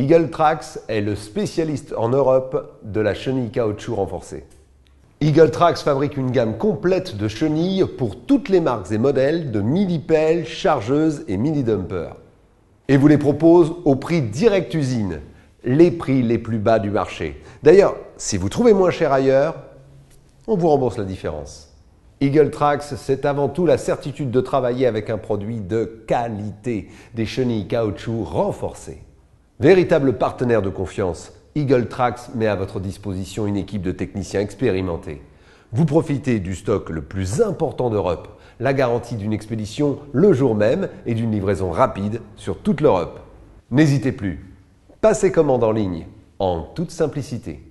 Eagle Trax est le spécialiste en Europe de la chenille caoutchouc renforcée. Eagle Trax fabrique une gamme complète de chenilles pour toutes les marques et modèles de mini-pelles, chargeuses et mini-dumpers. Et vous les propose au prix direct usine, les prix les plus bas du marché. D'ailleurs, si vous trouvez moins cher ailleurs, on vous rembourse la différence. Eagle Trax, c'est avant tout la certitude de travailler avec un produit de qualité, des chenilles caoutchouc renforcées. Véritable partenaire de confiance, Eagle Trax met à votre disposition une équipe de techniciens expérimentés. Vous profitez du stock le plus important d'Europe, la garantie d'une expédition le jour même et d'une livraison rapide sur toute l'Europe. N'hésitez plus, passez commande en ligne, en toute simplicité.